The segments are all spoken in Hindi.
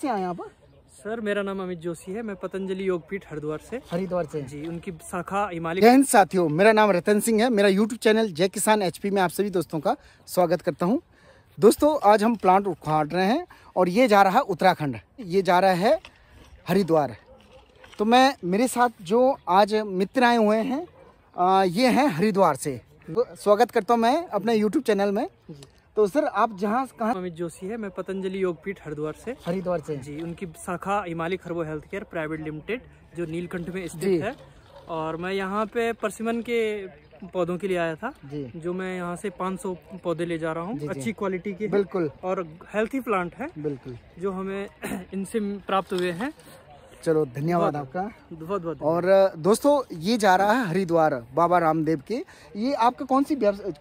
से आए आप सर मेरा नाम अमित जोशी है मैं पतंजलि योगपीठ हरिद्वार से हरिद्वार से जी उनकी शाखा हिमालय जैन साथियों मेरा नाम रतन सिंह है मेरा यूट्यूब चैनल जय किसान एचपी में आप सभी दोस्तों का स्वागत करता हूं दोस्तों आज हम प्लांट उखाड़ रहे हैं और ये जा रहा है उत्तराखंड ये जा रहा है हरिद्वार तो मैं मेरे साथ जो आज मित्र आए हुए हैं ये हैं हरिद्वार से स्वागत करता हूँ मैं अपने यूट्यूब चैनल में तो सर आप जहाँ कहा अमित जोशी है मैं पतंजलि योगपीठ हरिद्वार से हरिद्वार से जी उनकी शाखा Himalaya Kharbo health care private limited जो नीलकंठ में स्थित है और मैं यहाँ पे परसिमन के पौधों के लिए आया था जो मैं यहाँ से 500 पौधे ले जा रहा हूँ अच्छी क्वालिटी के बिल्कुल और हेल्थी प्लांट है बिल्कुल जो हमें इनसे प्राप्त हुए हैं चलो धन्यवाद आपका बहुत बहुत और दोस्तों ये जा रहा है हरिद्वार बाबा रामदेव के ये आपका कौन सी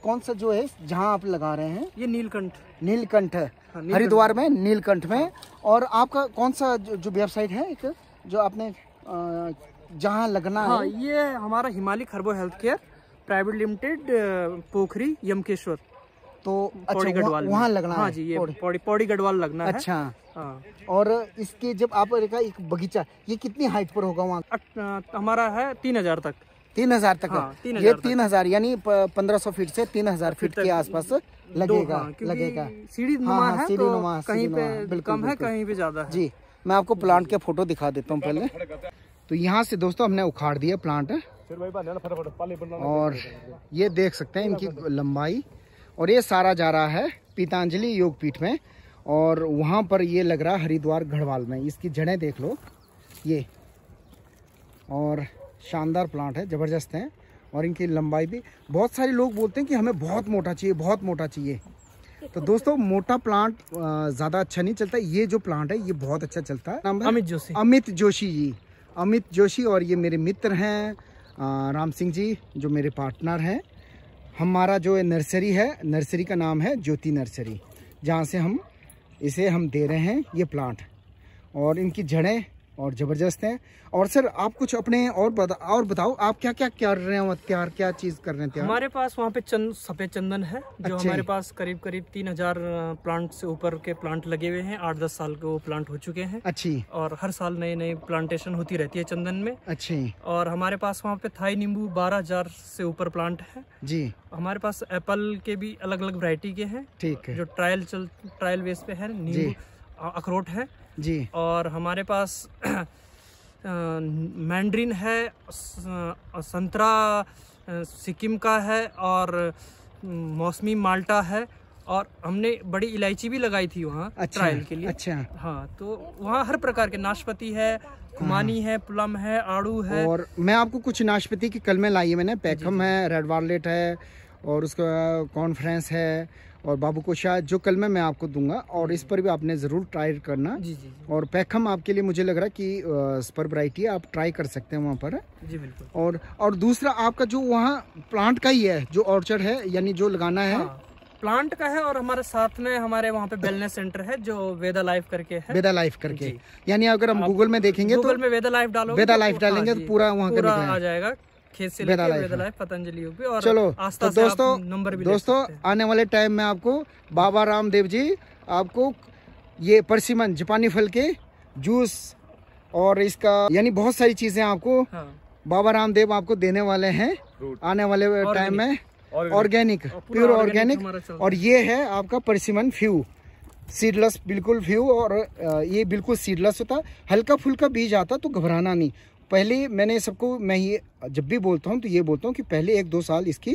कौन सा जो है जहाँ आप लगा रहे हैं ये नीलकंठ नीलकंठ है हाँ, हरिद्वार में नीलकंठ में और आपका कौन सा जो वेबसाइट है एक जो आपने जहाँ लगना हाँ, है ये हमारा Himalaya Kharbo health care private limited Pokhri Yamkeshwar तो अच्छा वहाँ लगना हाँ जी ये पौड़ी पौड़ी गढ़वाल लगना अच्छा हाँ। और इसके जब आप देखा एक बगीचा ये कितनी हाइट पर होगा वहाँ हमारा है तीन हजार तक तीन हजार तक हाँ, तीन हजार ये तीन हजार यानी पंद्रह सौ फीट से तीन हजार फीट के आसपास लगेगा हाँ, लगेगा सीढ़ी हाँ, हाँ है तो नुमा, कहीं पे कम है कहीं पे ज्यादा जी मैं आपको प्लांट के फोटो दिखा देता हूँ पहले तो यहाँ से दोस्तों हमने उखाड़ दिया प्लांट और ये देख सकते हैं इनकी लंबाई और ये सारा जा रहा है पीतांजलि योग पीठ में और वहाँ पर ये लग रहा हरिद्वार गढ़वाल में इसकी जड़ें देख लो ये और शानदार प्लांट है ज़बरदस्त हैं और इनकी लंबाई भी बहुत सारे लोग बोलते हैं कि हमें बहुत मोटा चाहिए बहुत मोटा चाहिए तो दोस्तों मोटा प्लांट ज़्यादा अच्छा नहीं चलता ये जो प्लांट है ये बहुत अच्छा चलता है अमित जोशी अमित जोशी जी अमित जोशी और ये मेरे मित्र हैं राम सिंह जी जो मेरे पार्टनर हैं हमारा जो नर्सरी है नर्सरी का नाम है ज्योति नर्सरी जहाँ से हम इसे हम दे रहे हैं ये प्लांट और इनकी जड़ें और ज़बरदस्त हैं और सर आप कुछ अपने और बता, और बताओ आप क्या क्या कर रहे हो हथियार क्या चीज़ कर रहे हैं हमारे पास वहाँ पे चंद सफ़ेद चंदन है जो हमारे पास करीब करीब तीन हजार प्लांट से ऊपर के प्लांट लगे हुए हैं आठ दस साल के वो प्लांट हो चुके हैं अच्छी और हर साल नए नए प्लांटेशन होती रहती है चंदन में अच्छी और हमारे पास वहाँ पे थाई नींबू बारह से ऊपर प्लांट है जी हमारे पास एप्पल के भी अलग अलग वरायटी के हैं ठीक है जो ट्रायल चल ट्रायल बेस पे है नींबू अखरोट है जी और हमारे पास मैंड्रिन है संतरा सिक्किम का है और मौसमी माल्टा है और हमने बड़ी इलायची भी लगाई थी वहाँ अच्छा, ट्रायल के लिए अच्छा हाँ तो वहाँ हर प्रकार के नाशपाती है हाँ। खुमानी हाँ। है प्लम है आड़ू है और मैं आपको कुछ नाशपाती की कलमें लाई है मैंने पैकम है रेड वार्लेट है और उसका कॉन्फ्रेंस है और बाबू को शायद जो कल में मैं आपको दूंगा और इस पर भी आपने ज़रूर ट्राई करना जी जी और पैखम आपके लिए मुझे लग रहा है कि स्पर वराइटी आप ट्राई कर सकते हैं वहाँ पर जी बिल्कुल और और दूसरा आपका जो वहाँ प्लांट का ही है जो ऑर्चर्ड है यानी जो लगाना है हाँ। प्लांट का है और हमारे साथ में हमारे वहाँ पे वेलनेस सेंटर है जो वेदा लाइफ करके है वेदा लाइफ करके यानी अगर हम गूगल में देखेंगे गूगल तो में वेदा लाइफ डालो वेदा लाइफ डालेंगे तो पूरा वहाँ का आ जाएगा खेत से लाइफ पतंजलि चलो तो दोस्तों नंबर भी दोस्तों आने वाले टाइम में आपको बाबा रामदेव जी आपको ये परसिमन जापानी फल के जूस और इसका यानी बहुत सारी चीजें आपको हाँ। बाबा रामदेव आपको देने वाले हैं आने वाले टाइम में ऑर्गेनिक प्योर ऑर्गेनिक और ये है आपका परसिमन फ्यू सीडलेस बिल्कुल फ्यू और ये बिल्कुल सीडलेस होता हल्का फुल्का बीज आता तो घबराना नहीं पहले मैंने सबको मैं ये जब भी बोलता हूँ तो ये बोलता हूँ कि पहले एक दो साल इसकी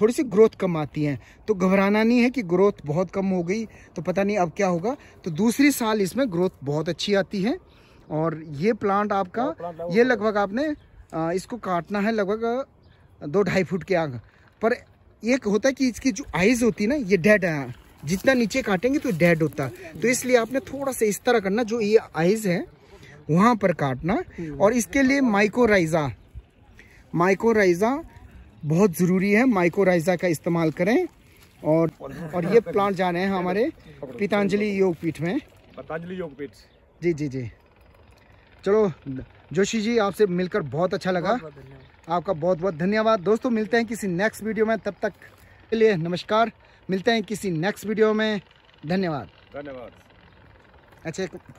थोड़ी सी ग्रोथ कम आती है तो घबराना नहीं है कि ग्रोथ बहुत कम हो गई तो पता नहीं अब क्या होगा तो दूसरी साल इसमें ग्रोथ बहुत अच्छी आती है और ये प्लांट आपका हाँ, ये लगभग आपने इसको काटना है लगभग दो ढाई फुट के आग पर एक होता है कि इसकी जो आइज होती है ना ये डेड है जितना नीचे काटेंगे तो डेड होता है तो इसलिए आपने थोड़ा सा इस तरह करना जो ये आइज है वहाँ पर काटना हम्म। और इसके लिए माइकोराइजा माइकोराइजा बहुत ज़रूरी है माइकोराइजा का इस्तेमाल करें और और ये प्लांट जा रहे हैं हमारे पीतांजलि योगपीठ में पतंजलि योगपीठ जी जी जी चलो जोशी जी आपसे मिलकर बहुत अच्छा लगा आपका बहुत बहुत धन्यवाद दोस्तों मिलते हैं किसी नेक्स्ट वीडियो में तब तक के लिए नमस्कार मिलते हैं किसी नेक्स्ट वीडियो में धन्यवाद धन्यवाद अच्छा